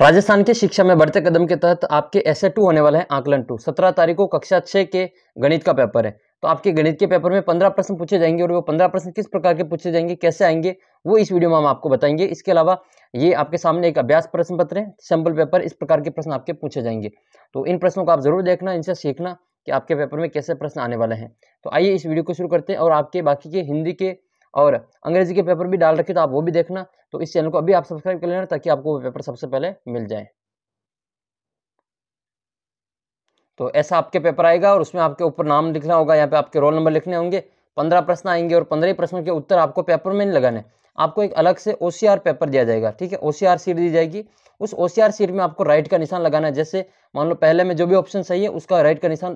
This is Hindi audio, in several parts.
राजस्थान के शिक्षा में बढ़ते कदम के तहत आपके ऐसे टू होने वाले हैं आकलन टू सत्रह तारीख को कक्षा छः के गणित का पेपर है तो आपके गणित के पेपर में पंद्रह प्रश्न पूछे जाएंगे और वो पंद्रह प्रश्न किस प्रकार के पूछे जाएंगे कैसे आएंगे वो इस वीडियो में हम आपको बताएंगे इसके अलावा ये आपके सामने एक अभ्यास प्रश्न पत्र है सैम्पल पेपर इस प्रकार के प्रश्न आपके पूछे जाएंगे तो इन प्रश्नों को आप जरूर देखना इनसे सीखना कि आपके पेपर में कैसे प्रश्न आने वाले हैं तो आइए इस वीडियो को शुरू करते हैं और आपके बाकी के हिंदी के और अंग्रेजी के पेपर भी डाल रखे तो आप वो भी देखना तो इस चैनल को अभी आप सब्सक्राइब कर लेना ताकि आपको वो पेपर सबसे पहले मिल जाए तो ऐसा आपके पेपर आएगा और उसमें आपके ऊपर नाम लिखना होगा यहाँ पे आपके रोल नंबर लिखने होंगे पंद्रह प्रश्न आएंगे और पंद्रह प्रश्नों के उत्तर आपको पेपर में नहीं लगाने आपको एक अलग से ओ पेपर दिया जाएगा ठीक है ओ सीट दी जाएगी उस ओ सीट में आपको राइट का निशान लगाना है जैसे मान लो पहले में जो भी ऑप्शन सही है उसका राइट का निशान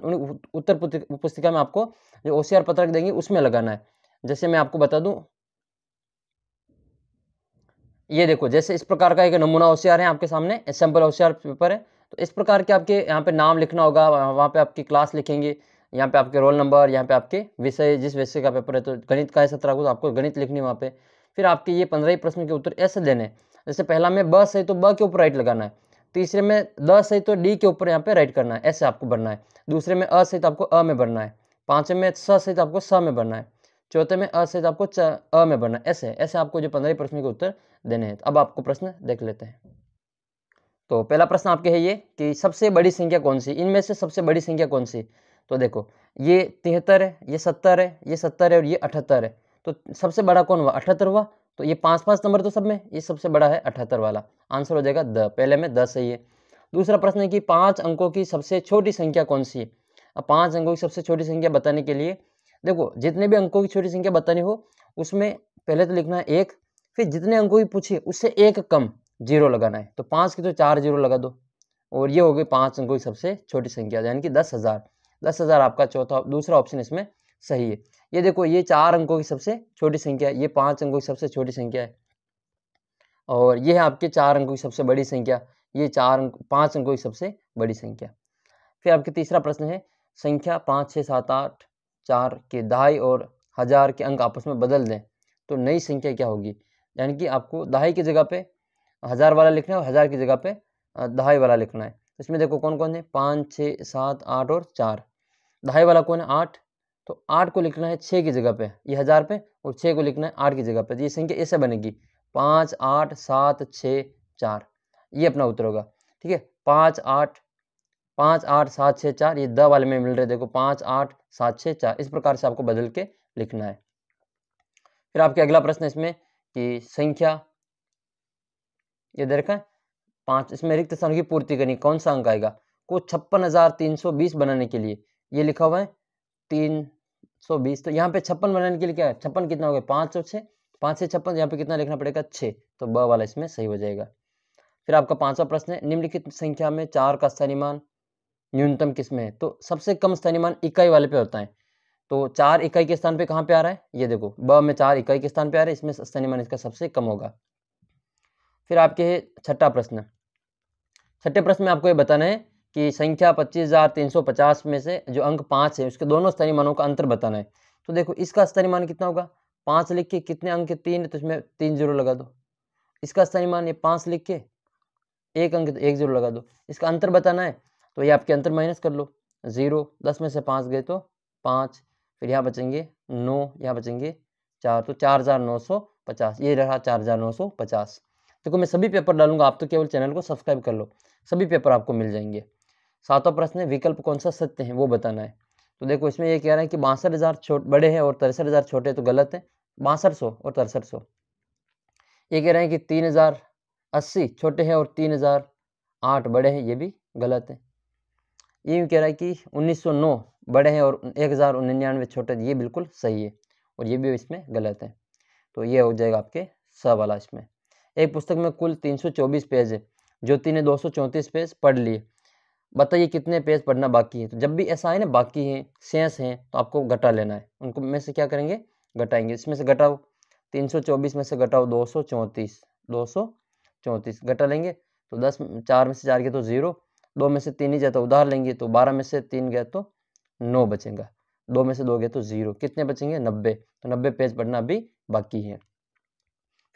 उत्तर पुस्तिका में आपको जो ओ पत्रक देंगे उसमें लगाना है जैसे मैं आपको बता दूं ये देखो जैसे इस प्रकार का एक नमूना होशियार है आपके सामने सैंपल होशियार पेपर है तो इस प्रकार के आपके यहाँ पे नाम लिखना होगा वहाँ पे आपकी क्लास लिखेंगे यहाँ पे आपके रोल नंबर यहाँ पे आपके विषय जिस विषय का पेपर है तो गणित का है सत्रह को तो आपको गणित लिखनी वहाँ पे फिर आपके ये पंद्रह ही प्रश्न के उत्तर ऐसे देने हैं जैसे पहला में ब है तो ब के ऊपर राइट लगाना है तीसरे में दस है तो डी के ऊपर यहाँ पे राइट करना है ऐसे आपको भरना है दूसरे में अ सही तो आपको अ में भरना है पाँचवें में स सही तो आपको स में भरना है चौथे में अ से आपको अ में बनना ऐसे ऐसे आपको जो पंद्रह प्रश्नों के उत्तर देने हैं अब आपको प्रश्न देख लेते हैं तो पहला प्रश्न आपके है ये कि सबसे बड़ी संख्या कौन सी इनमें से सबसे बड़ी संख्या कौन सी तो देखो ये तिहत्तर है ये सत्तर है ये सत्तर है और ये अठहत्तर है तो सबसे बड़ा कौन हुआ अठहत्तर हुआ तो ये पांच पांच नंबर तो सब में ये सबसे बड़ा है अठहत्तर वाला आंसर हो जाएगा द पहले में दस है ये दूसरा प्रश्न है कि पांच अंकों की सबसे छोटी संख्या कौन सी है अब पांच अंकों की सबसे छोटी संख्या बताने के लिए देखो जितने भी अंकों की छोटी संख्या बतानी हो उसमें पहले तो लिखना है एक फिर जितने अंकों की पूछे उससे एक कम जीरो लगाना है तो पाँच की तो चार जीरो लगा दो और ये हो गई पाँच अंकों की सबसे छोटी संख्या यानी कि दस हज़ार दस हज़ार आपका चौथा दूसरा ऑप्शन इसमें सही है ये देखो ये चार अंकों की सबसे छोटी संख्या है ये पाँच अंकों की सबसे छोटी संख्या है और ये है आपके चार अंकों की सबसे बड़ी संख्या ये चार अंक पाँच अंकों की सबसे बड़ी संख्या फिर आपके तीसरा प्रश्न है संख्या पाँच छः सात आठ चार के दहाई और हज़ार के अंक आपस में बदल दें तो नई संख्या क्या होगी यानी कि आपको दहाई की जगह पे हज़ार वाला लिखना है और हज़ार की जगह पे दहाई वाला लिखना है तो इसमें देखो कौन कौन है पाँच छः सात आठ और चार दहाई वाला कौन है आठ तो आठ को लिखना है छः की जगह पे ये हज़ार पे और छः को लिखना है आठ की जगह पे तो ये संख्या ऐसे बनेगी पाँच आठ सात छः चार ये अपना उत्तर होगा ठीक है पाँच आठ पाँच आठ सात छः चार ये द वाले में मिल रहे देखो पाँच आठ सात छः चार इस प्रकार से आपको बदल के लिखना है फिर आपके अगला प्रश्न इसमें कि संख्या ये दे रखा है पाँच इसमें रिक्त स्थान की पूर्ति करनी कौन सा अंक आएगा को छप्पन हज़ार तीन सौ बीस बनाने के लिए ये लिखा हुआ है तीन सौ बीस तो यहाँ पे छप्पन बनाने के लिए क्या है छप्पन कितना हो गया पाँच सौ छः पाँच से छप्पन यहाँ पे कितना लिखना पड़ेगा छः तो ब वाला इसमें सही हो जाएगा फिर आपका पांचवा प्रश्न है निम्नलिखित संख्या में चार का स्थानीमान न्यूनतम किस में है तो सबसे कम स्थानीय मान इकाई वाले पे होता है तो चार इकाई के स्थान पे कहाँ पे आ रहा है ये देखो ब में चार इकाई के स्थान पे आ रहा है इसमें स्थानीय मान इसका सबसे कम होगा फिर आपके है छठा प्रश्न छठे प्रश्न में आपको ये बताना है कि संख्या पच्चीस में से जो अंक पाँच है उसके दोनों स्थानीय मानों का अंतर बताना है तो देखो इसका स्थानीय मान कितना होगा पाँच लिख के कितने अंक तीन है तो इसमें तीन जीरो लगा दो इसका स्थानीय मान ये पाँच लिख के एक अंक एक जीरो लगा दो इसका अंतर बताना है तो ये आपके अंतर माइनस कर लो ज़ीरो दस में से पाँच गए तो पाँच फिर यहाँ बचेंगे नौ यहाँ बचेंगे चार तो चार हज़ार नौ सौ पचास ये रहा चार हज़ार नौ सौ पचास देखो तो मैं सभी पेपर डालूंगा आप तो केवल चैनल को सब्सक्राइब कर लो सभी पेपर आपको मिल जाएंगे सातों प्रश्न है विकल्प कौन सा सत्य है वो बताना है तो देखो इसमें ये कह रहा है कि बासठ हज़ार छोट बड़े हैं और तिरसठ हज़ार छोटे तो गलत है बासठ सौ और तिरसठ सौ ये कह रहे हैं कि तीन हज़ार अस्सी छोटे हैं और तीन हज़ार आठ बड़े हैं ये भी गलत है ये भी कह रहा है कि 1909 बड़े हैं और एक हज़ार निन्यानवे छोटे ये बिल्कुल सही है और ये भी इसमें गलत है तो ये हो जाएगा आपके स वाला इसमें एक पुस्तक में कुल 324 पेज है ज्योति ने 234 पेज पढ़ लिए बताइए कितने पेज पढ़ना बाकी है तो जब भी ऐसा है ना बाकी हैं सेंस हैं तो आपको घटा लेना है उनको में से क्या करेंगे घटाएंगे इसमें से घटाओ 324 में से घटाओ दो सौ चौंतीस दो सौ चौंतीस घटा लेंगे तो दस चार में से चार के तो ज़ीरो दो में से तीन ही जाता उधार लेंगे तो बारह में से तीन गया तो नौ बचेगा दो में से दो गए तो जीरो कितने बचेंगे नब्बे तो नब्बे पेज पढ़ना अभी बाकी है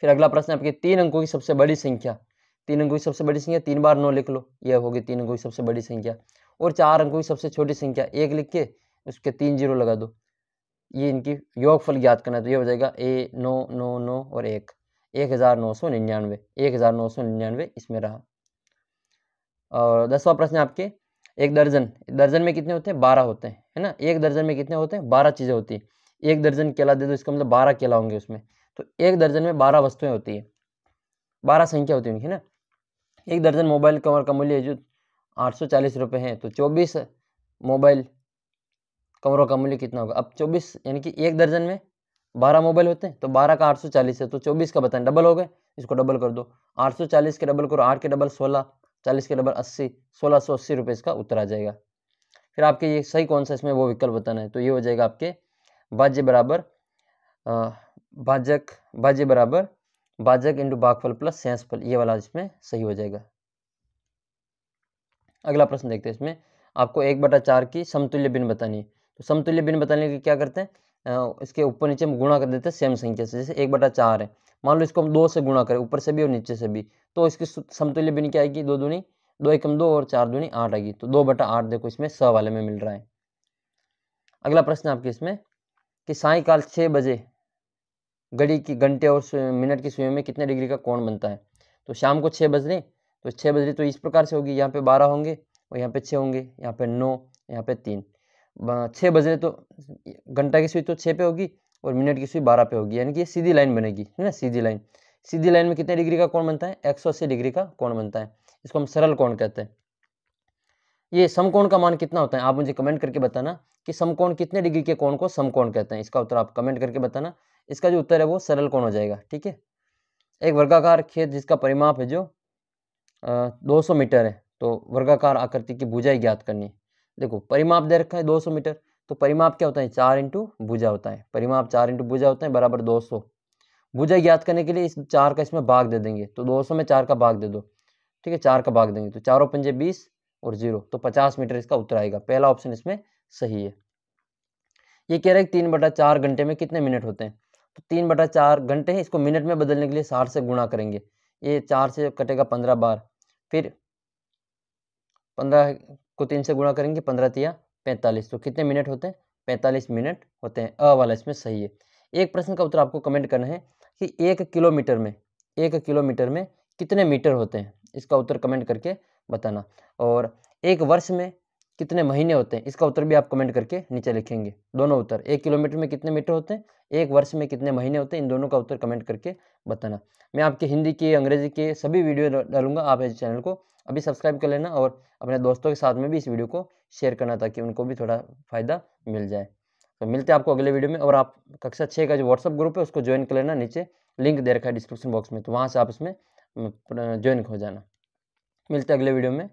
फिर अगला प्रश्न आपके तीन अंकों की सबसे बड़ी संख्या तीन अंकों की सबसे बड़ी संख्या तीन बार नौ लिख लो यह होगी तीन अंकों की सबसे बड़ी संख्या और चार अंकों की सबसे छोटी संख्या एक लिख के उसके तीन जीरो लगा दो ये इनकी योगफल ज्ञात करना है तो ये हो जाएगा ए नौ नौ नौ और एक एक हज़ार नौ सौ निन्यानवे एक हज़ार नौ सौ निन्यानवे इसमें रहा और दसवा प्रश्न आपके एक दर्जन दर्जन में कितने होते हैं बारह होते हैं है ना एक दर्जन में कितने होते हैं बारह चीज़ें होती है एक दर्जन केला दे दो इसका मतलब बारह केला होंगे उसमें तो एक दर्जन में बारह वस्तुएं होती है बारह संख्या होती है उनकी ना एक दर्जन मोबाइल कवर का मूल्य जो आठ सौ चालीस रुपये है तो चौबीस मोबाइल कमरों का मूल्य कितना होगा अब चौबीस यानी कि एक दर्जन में बारह मोबाइल होते हैं तो बारह का आठ सौ चालीस है तो चौबीस का बताएं डबल हो गए इसको डबल कर दो आठ सौ चालीस के डबल करो आठ के डबल सोलह चालीस के नंबर अस्सी सोलह सौ अस्सी रुपये इसका उत्तर आ जाएगा फिर आपके ये सही कौन सा इसमें वो विकल्प बताना है तो ये हो जाएगा आपके भाज्य बराबर भाजक भाज्य बराबर भाजक इंटू बागफल प्लस सेंसफल ये वाला इसमें सही हो जाएगा अगला प्रश्न देखते हैं इसमें आपको एक बटा चार की समतुल्य बिन बतानी है तो समतुल्य बिन बताने के क्या करते हैं इसके ऊपर नीचे हम गुणा कर देते हैं सेम संख्या से जैसे एक बटा चार है मान लो इसको हम दो से गुणा करें ऊपर से भी और नीचे से भी तो इसकी समतुल्य बिन क्या आएगी दो दूनी दो एकम दो और चार दूनी आठ आएगी तो दो बटा आठ देखो इसमें स वाले में मिल रहा है अगला प्रश्न आपके इसमें कि सायकाल छः बजे घड़ी की घंटे और मिनट की सुई में कितने डिग्री का कोण बनता है तो शाम को छः बज रहे तो छः बज रही तो इस प्रकार से होगी यहाँ पे बारह होंगे और यहाँ पे छः होंगे यहाँ पे नौ यहाँ पे तीन छः बज रहे तो घंटा की सुई तो छः पे होगी और मिनट की सुई बारह पे होगी यानी कि ये सीधी लाइन बनेगी है ना सीधी लाइन सीधी लाइन में कितने डिग्री का कोण बनता है एक डिग्री का कोण बनता है इसको हम सरल कोण कहते हैं ये समकोण का मान कितना होता है आप मुझे कमेंट करके बताना कि समकोण कितने डिग्री के कोण को समकोण कहते हैं इसका उत्तर आप कमेंट करके बताना इसका जो उत्तर है वो सरल कोण हो जाएगा ठीक है एक वर्गाकार खेत जिसका परिमाप है जो दो सौ मीटर है तो वर्गाकार आकृति की भुजाई ज्ञात करनी देखो परिमाप दे रखा है दो सौ मीटर तो परिमाप क्या होता है चार इंटू भुजा होता है परिमाप चार इंटू भुजा होता है बराबर दो सौ भुजा ज्ञात करने के लिए इस चार का इसमें भाग दे देंगे तो दो सौ में चार का भाग दे दो ठीक है चार का भाग देंगे तो चारों पंजे बीस और जीरो तो पचास मीटर इसका उत्तर आएगा पहला ऑप्शन इसमें सही है ये कह रहा है तीन बटा चार घंटे में कितने मिनट होते हैं तो तीन बटा चार घंटे हैं इसको मिनट में बदलने के लिए साठ से गुणा करेंगे ये चार से कटेगा पंद्रह बार फिर पंद्रह को तीन से गुणा करेंगे पंद्रह तिया पैंतालीस तो कितने मिनट होते हैं पैंतालीस मिनट होते हैं अ वाला इसमें सही है एक प्रश्न का उत्तर आपको कमेंट करना है कि एक किलोमीटर में एक किलोमीटर में कितने मीटर होते हैं इसका उत्तर कमेंट करके बताना और एक वर्ष में कितने महीने होते हैं इसका उत्तर भी आप कमेंट करके नीचे लिखेंगे दोनों उत्तर एक किलोमीटर में कितने मीटर होते हैं एक वर्ष में कितने महीने होते हैं इन दोनों का उत्तर कमेंट करके बताना मैं आपके हिंदी के अंग्रेजी के सभी वीडियो डालूंगा आप इस चैनल को अभी सब्सक्राइब कर लेना और अपने दोस्तों के साथ में भी इस वीडियो को शेयर करना ताकि उनको भी थोड़ा फ़ायदा मिल जाए तो मिलते हैं आपको अगले वीडियो में और आप कक्षा छः का जो व्हाट्सअप ग्रुप है उसको ज्वाइन कर लेना नीचे लिंक दे रखा है डिस्क्रिप्शन बॉक्स में तो वहाँ से आप इसमें ज्वाइन हो जाना मिलते हैं अगले वीडियो में